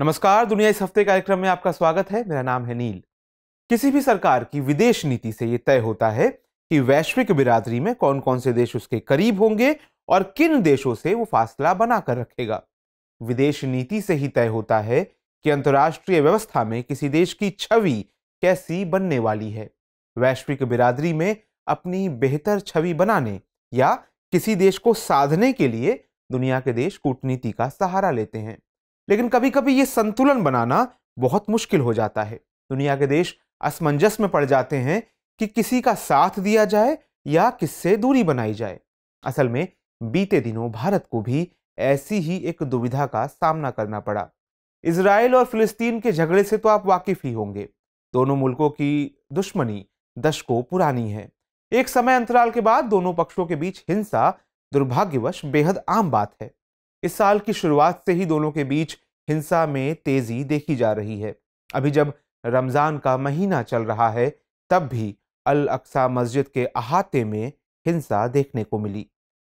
नमस्कार दुनिया इस हफ्ते कार्यक्रम में आपका स्वागत है मेरा नाम है नील किसी भी सरकार की विदेश नीति से ये तय होता है कि वैश्विक बिरादरी में कौन कौन से देश उसके करीब होंगे और किन देशों से वो फासला बनाकर रखेगा विदेश नीति से ही तय होता है कि अंतर्राष्ट्रीय व्यवस्था में किसी देश की छवि कैसी बनने वाली है वैश्विक बिरादरी में अपनी बेहतर छवि बनाने या किसी देश को साधने के लिए दुनिया के देश कूटनीति का सहारा लेते हैं लेकिन कभी कभी ये संतुलन बनाना बहुत मुश्किल हो जाता है दुनिया के देश असमंजस में पड़ जाते हैं कि किसी का साथ दिया जाए या किससे दूरी बनाई जाए असल में बीते दिनों भारत को भी ऐसी ही एक दुविधा का सामना करना पड़ा इसराइल और फिलिस्तीन के झगड़े से तो आप वाकिफ ही होंगे दोनों मुल्कों की दुश्मनी दशकों पुरानी है एक समय अंतराल के बाद दोनों पक्षों के बीच हिंसा दुर्भाग्यवश बेहद आम बात है इस साल की शुरुआत से ही दोनों के बीच हिंसा में तेजी देखी जा रही है अभी जब रमज़ान का महीना चल रहा है तब भी अल अक्सा मस्जिद के अहाते में हिंसा देखने को मिली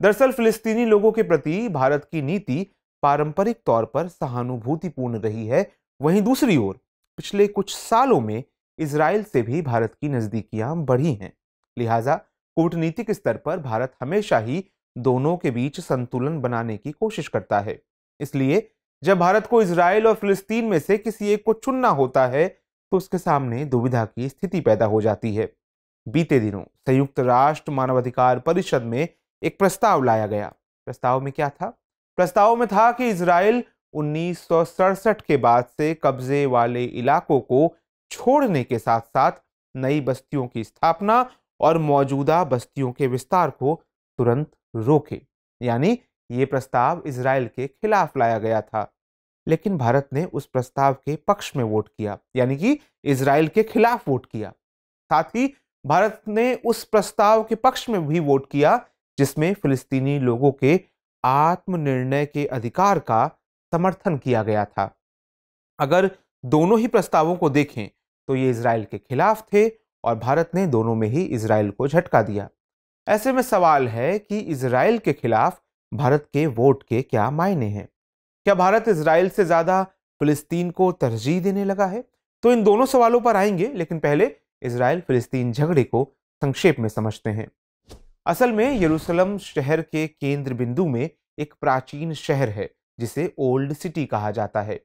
दरअसल फिलिस्तीनी लोगों के प्रति भारत की नीति पारंपरिक तौर पर सहानुभूतिपूर्ण रही है वहीं दूसरी ओर पिछले कुछ सालों में इसराइल से भी भारत की नज़दीकियां बढ़ी हैं लिहाजा कूटनीतिक स्तर पर भारत हमेशा ही दोनों के बीच संतुलन बनाने की कोशिश करता है इसलिए जब भारत को इसराइल और फिलिस्तीन में से किसी एक को चुनना होता है तो उसके सामने दुविधा की स्थिति पैदा हो जाती है बीते दिनों संयुक्त राष्ट्र मानवाधिकार परिषद में एक प्रस्ताव लाया गया प्रस्ताव में क्या था प्रस्ताव में था कि इसराइल उन्नीस के बाद से कब्जे वाले इलाकों को छोड़ने के साथ साथ नई बस्तियों की स्थापना और मौजूदा बस्तियों के विस्तार को तुरंत रोके यानी ये प्रस्ताव इसराइल के खिलाफ लाया गया था लेकिन भारत ने उस प्रस्ताव के पक्ष में वोट किया यानी कि इसराइल के खिलाफ वोट किया साथ ही भारत ने उस प्रस्ताव के पक्ष में भी वोट किया जिसमें फिलिस्तीनी लोगों के आत्मनिर्णय के अधिकार का समर्थन किया गया था अगर दोनों ही प्रस्तावों को देखें तो ये इसराइल के खिलाफ थे और भारत ने दोनों में ही इसराइल को झटका दिया ऐसे में सवाल है कि इसराइल के खिलाफ भारत के वोट के क्या मायने हैं क्या भारत इसराइल से ज़्यादा फिलिस्तीन को तरजीह देने लगा है तो इन दोनों सवालों पर आएंगे लेकिन पहले इसराइल फिलिस्तीन झगड़े को संक्षेप में समझते हैं असल में यरूशलम शहर के केंद्र बिंदु में एक प्राचीन शहर है जिसे ओल्ड सिटी कहा जाता है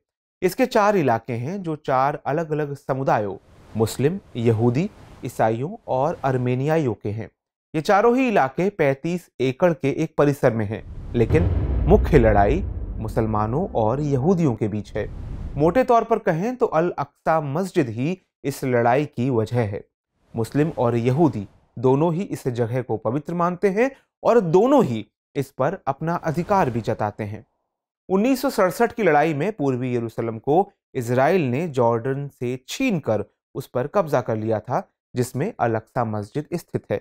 इसके चार इलाके हैं जो चार अलग अलग समुदायों मुस्लिम यहूदी ईसाइयों और अर्मेनियाइयों के हैं ये चारों ही इलाके 35 एकड़ के एक परिसर में हैं, लेकिन मुख्य लड़ाई मुसलमानों और यहूदियों के बीच है मोटे तौर पर कहें तो अल अक्सा मस्जिद ही इस लड़ाई की वजह है मुस्लिम और यहूदी दोनों ही इस जगह को पवित्र मानते हैं और दोनों ही इस पर अपना अधिकार भी जताते हैं उन्नीस की लड़ाई में पूर्वी यरूशलेम को इसराइल ने जॉर्डन से छीन कर उस पर कब्जा कर लिया था जिसमें अलक्सा मस्जिद स्थित है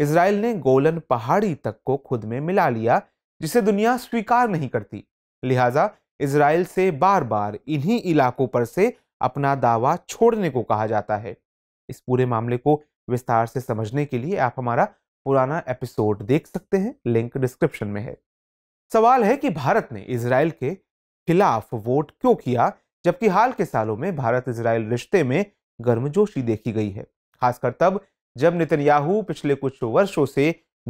इसराइल ने गोलन पहाड़ी तक को खुद में मिला लिया जिसे दुनिया स्वीकार नहीं करती लिहाजा इसराइल से बार बार इन्हीं इलाकों पर से अपना दावा छोड़ने को कहा जाता है इस पूरे मामले को विस्तार से समझने के लिए आप हमारा पुराना एपिसोड देख सकते हैं लिंक डिस्क्रिप्शन में है सवाल है कि भारत ने इसराइल के खिलाफ वोट क्यों किया जबकि हाल के सालों में भारत इसराइल रिश्ते में गर्मजोशी देखी गई है खासकर तब जब नितिनयाहू पिछले कुछ वर्षों से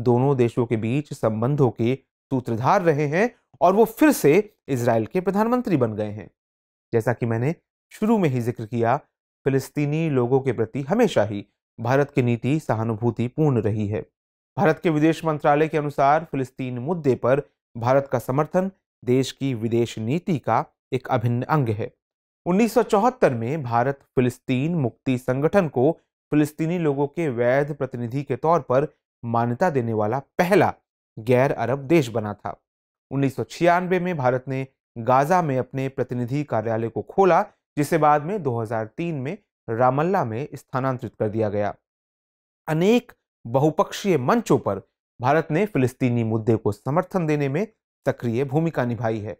दोनों देशों के बीच संबंधों के सूत्रधार रहे हैं और वो फिर से इसराइल के प्रधानमंत्री बन गए हैं जैसा कि मैंने शुरू में ही जिक्र किया फिलिस्तीनी लोगों के प्रति हमेशा ही भारत की नीति सहानुभूतिपूर्ण रही है भारत के विदेश मंत्रालय के अनुसार फिलिस्तीन मुद्दे पर भारत का समर्थन देश की विदेश नीति का एक अभिन्न अंग है 1974 में भारत फिलिस्तीन मुक्ति संगठन को फिलिस्तीनी लोगों के वैध प्रतिनिधि के तौर पर मान्यता देने वाला पहला गैर अरब देश बना था उन्नीस में भारत ने गाजा में अपने प्रतिनिधि कार्यालय को खोला जिसे बाद में 2003 में रामल्ला में स्थानांतरित कर दिया गया अनेक बहुपक्षीय मंचों पर भारत ने फिलिस्तीनी मुद्दे को समर्थन देने में सक्रिय भूमिका निभाई है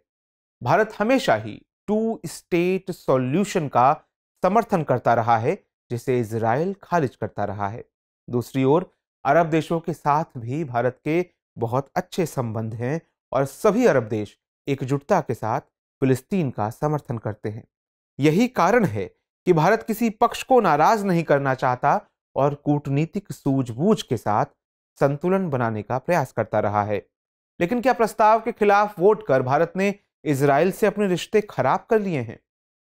भारत हमेशा ही टू स्टेट सॉल्यूशन का समर्थन करता रहा है जिसे इसराइल खारिज करता रहा है दूसरी ओर अरब देशों के साथ भी भारत के बहुत अच्छे संबंध हैं और सभी अरब देश एकजुटता के साथ फिलिस्तीन का समर्थन करते हैं यही कारण है कि भारत किसी पक्ष को नाराज नहीं करना चाहता और कूटनीतिक सूझबूझ के साथ संतुलन बनाने का प्रयास करता रहा है लेकिन क्या प्रस्ताव के खिलाफ वोट कर भारत ने इसराइल से अपने रिश्ते खराब कर लिए हैं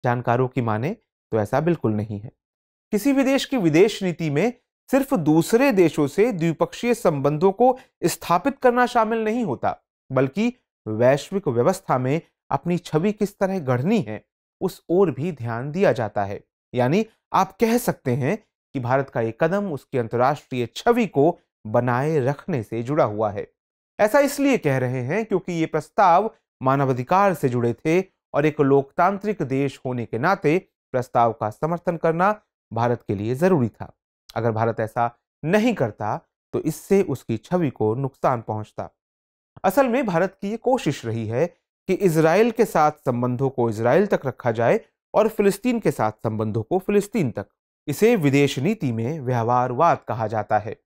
जानकारों की माने तो ऐसा बिल्कुल नहीं है किसी भी देश की विदेश नीति में सिर्फ दूसरे देशों से द्विपक्षीय संबंधों को स्थापित करना शामिल नहीं होता बल्कि वैश्विक व्यवस्था में अपनी छवि किस तरह गढ़नी है उस ओर भी ध्यान दिया जाता है यानी आप कह सकते हैं कि भारत का ये कदम उसकी अंतर्राष्ट्रीय छवि को बनाए रखने से जुड़ा हुआ है ऐसा इसलिए कह रहे हैं क्योंकि ये प्रस्ताव मानवाधिकार से जुड़े थे और एक लोकतांत्रिक देश होने के नाते प्रस्ताव का समर्थन करना भारत के लिए ज़रूरी था अगर भारत ऐसा नहीं करता तो इससे उसकी छवि को नुकसान पहुंचता असल में भारत की ये कोशिश रही है कि इसराइल के साथ संबंधों को इसराइल तक रखा जाए और फिलिस्तीन के साथ संबंधों को फिलिस्तीन तक इसे विदेश नीति में व्यवहारवाद कहा जाता है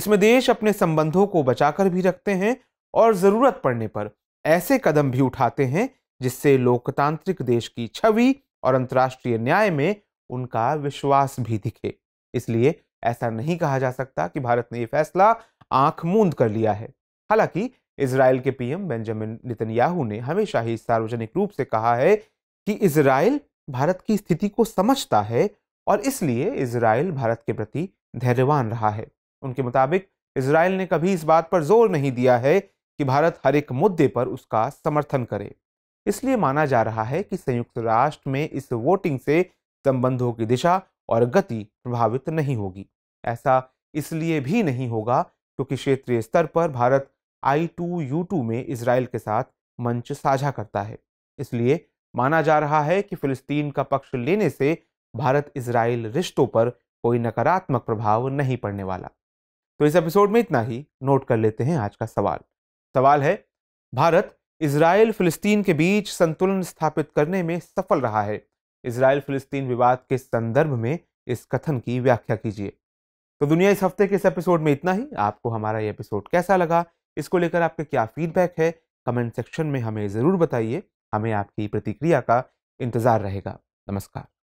इसमें देश अपने संबंधों को बचाकर भी रखते हैं और ज़रूरत पड़ने पर ऐसे कदम भी उठाते हैं जिससे लोकतांत्रिक देश की छवि और अंतर्राष्ट्रीय न्याय में उनका विश्वास भी दिखे इसलिए ऐसा नहीं कहा जा सकता कि भारत ने यह फैसला आंख मूंद कर लिया है हालांकि इसराइल के पीएम बेंजामिन नितन्याहू ने हमेशा ही सार्वजनिक रूप से कहा है कि इसराइल भारत की स्थिति को समझता है और इसलिए इसराइल भारत के प्रति धैर्यवान रहा है उनके मुताबिक इसराइल ने कभी इस बात पर जोर नहीं दिया है कि भारत हर एक मुद्दे पर उसका समर्थन करे इसलिए माना जा रहा है कि संयुक्त राष्ट्र में इस वोटिंग से संबंधों की दिशा और गति प्रभावित नहीं होगी ऐसा इसलिए भी नहीं होगा क्योंकि क्षेत्रीय स्तर पर Bharat I two U two में इसराइल के साथ मंच साझा करता है इसलिए माना जा रहा है कि फिलिस्तीन का पक्ष लेने से भारत इसराइल रिश्तों पर कोई नकारात्मक प्रभाव नहीं पड़ने वाला तो इस एपिसोड में इतना ही नोट कर लेते हैं आज का सवाल सवाल है भारत इसराइल फिलिस्तीन के बीच संतुलन स्थापित करने में सफल रहा है इसराइल फिलिस्तीन विवाद के संदर्भ में इस कथन की व्याख्या कीजिए तो दुनिया इस हफ्ते के इस एपिसोड में इतना ही आपको हमारा ये एपिसोड कैसा लगा इसको लेकर आपके क्या फीडबैक है कमेंट सेक्शन में हमें ज़रूर बताइए हमें आपकी प्रतिक्रिया का इंतज़ार रहेगा नमस्कार